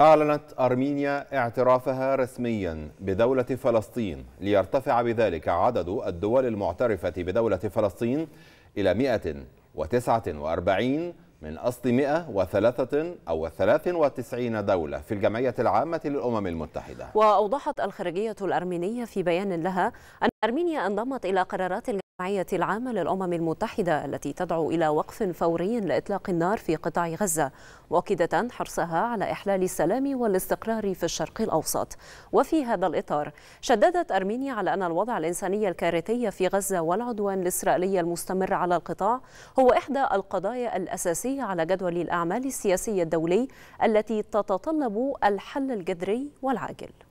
أعلنت أرمينيا اعترافها رسميا بدولة فلسطين ليرتفع بذلك عدد الدول المعترفة بدولة فلسطين إلى 149 من أصل 103 أو 93 دولة في الجمعية العامة للأمم المتحدة وأوضحت الخارجية الأرمينية في بيان لها أن أرمينيا انضمت إلى قرارات الجمعية الجمعية العامة للأمم المتحدة التي تدعو إلى وقف فوري لإطلاق النار في قطاع غزة مؤكدة حرصها على إحلال السلام والاستقرار في الشرق الأوسط وفي هذا الإطار شددت أرمينيا على أن الوضع الإنساني الكارثي في غزة والعدوان الإسرائيلي المستمر على القطاع هو إحدى القضايا الأساسية على جدول الأعمال السياسية الدولي التي تتطلب الحل الجذري والعاجل